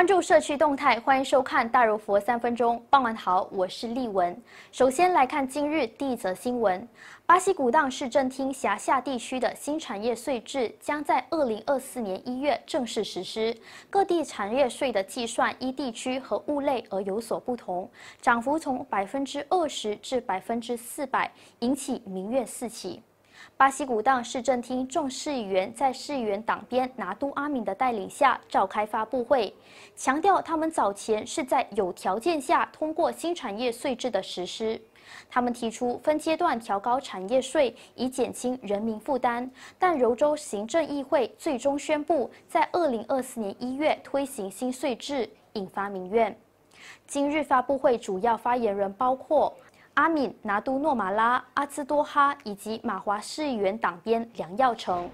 关注社区动态，欢迎收看《大如佛三分钟》。傍晚好，我是丽文。首先来看今日第一则新闻：巴西古荡市政厅辖下地区的新产业税制将在二零二四年一月正式实施。各地产业税的计算依地区和物类而有所不同，涨幅从百分之二十至百分之四百，引起民怨四起。巴西古当市政厅众议员在议员党鞭拿督阿敏的带领下召开发布会，强调他们早前是在有条件下通过新产业税制的实施。他们提出分阶段调高产业税以减轻人民负担，但柔州行政议会最终宣布在2024年1月推行新税制，引发民怨。今日发布会主要发言人包括。阿敏、拿督诺马拉、阿兹多哈以及马华市议员党鞭梁耀成，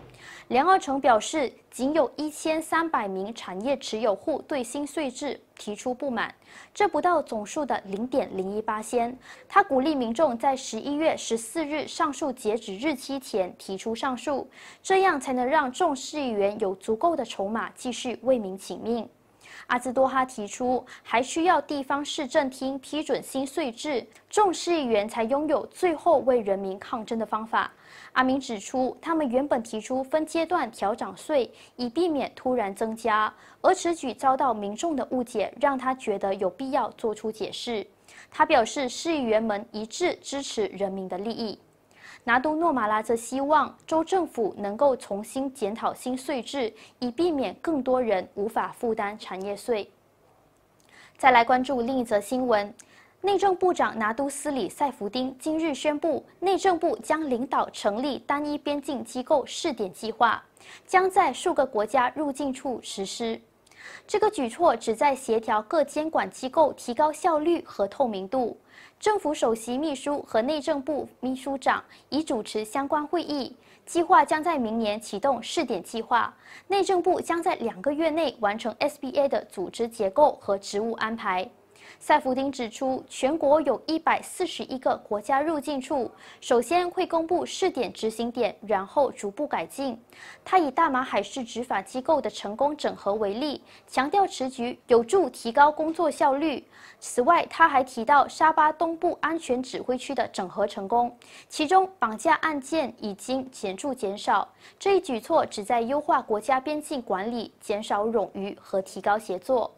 梁耀成表示，仅有一千三百名产业持有户对新税制提出不满，这不到总数的零点零一八仙。他鼓励民众在十一月十四日上述截止日期前提出上诉，这样才能让众市议员有足够的筹码继续为民请命。阿兹多哈提出，还需要地方市政厅批准新税制，众议员才拥有最后为人民抗争的方法。阿明指出，他们原本提出分阶段调涨税，以避免突然增加，而此举遭到民众的误解，让他觉得有必要做出解释。他表示，市议员们一致支持人民的利益。拿督诺马拉则希望州政府能够重新检讨新税制，以避免更多人无法负担产业税。再来关注另一则新闻，内政部长拿督斯里塞弗丁今日宣布，内政部将领导成立单一边境机构试点计划，将在数个国家入境处实施。这个举措旨在协调各监管机构，提高效率和透明度。政府首席秘书和内政部秘书长已主持相关会议，计划将在明年启动试点计划。内政部将在两个月内完成 SBA 的组织结构和职务安排。塞福丁指出，全国有一百四十一个国家入境处，首先会公布试点执行点，然后逐步改进。他以大马海事执法机构的成功整合为例，强调此举有助提高工作效率。此外，他还提到沙巴东部安全指挥区的整合成功，其中绑架案件已经显著减少。这一举措旨在优化国家边境管理，减少冗余和提高协作。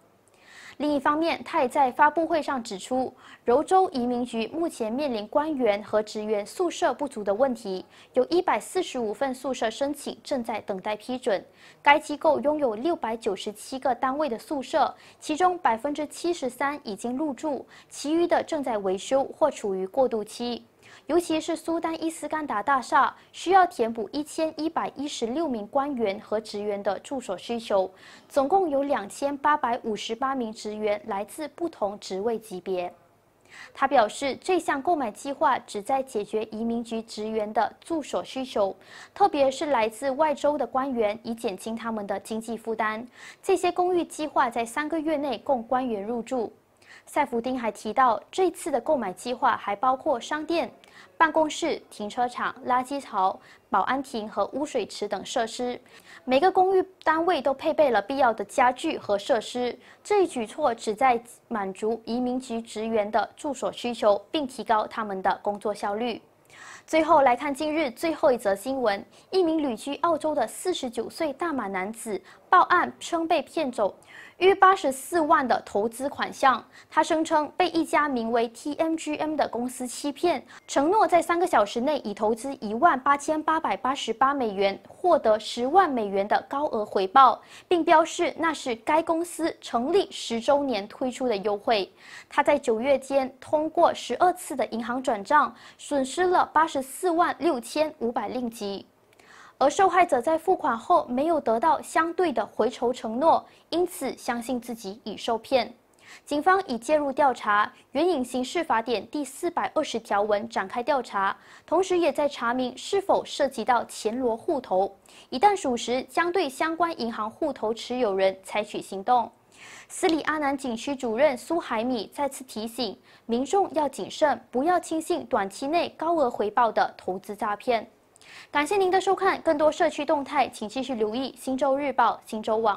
另一方面，他也在发布会上指出，柔州移民局目前面临官员和职员宿舍不足的问题，有一百四十五份宿舍申请正在等待批准。该机构拥有六百九十七个单位的宿舍，其中百分之七十三已经入住，其余的正在维修或处于过渡期。尤其是苏丹伊斯干达大厦需要填补一千一百一十六名官员和职员的住所需求，总共有两千八百五十八名职员来自不同职位级别。他表示，这项购买计划旨在解决移民局职员的住所需求，特别是来自外州的官员，以减轻他们的经济负担。这些公寓计划在三个月内供官员入住。塞福丁还提到，这次的购买计划还包括商店、办公室、停车场、垃圾槽、保安亭和污水池等设施。每个公寓单位都配备了必要的家具和设施。这一举措旨在满足移民局职员的住所需求，并提高他们的工作效率。最后来看今日最后一则新闻：一名旅居澳洲的四十九岁大马男子报案称被骗走。逾八十四万的投资款项，他声称被一家名为 T M G M 的公司欺骗，承诺在三个小时内以投资一万八千八百八十八美元获得十万美元的高额回报，并表示那是该公司成立十周年推出的优惠。他在九月间通过十二次的银行转账，损失了八十四万六千五百令吉。而受害者在付款后没有得到相对的回酬承诺，因此相信自己已受骗。警方已介入调查，援引刑事法典第四百二十条文展开调查，同时也在查明是否涉及到钱罗户头。一旦属实，将对相关银行户头持有人采取行动。斯里阿南警区主任苏海米再次提醒民众要谨慎，不要轻信短期内高额回报的投资诈骗。感谢您的收看，更多社区动态，请继续留意《新洲日报》《新洲网》。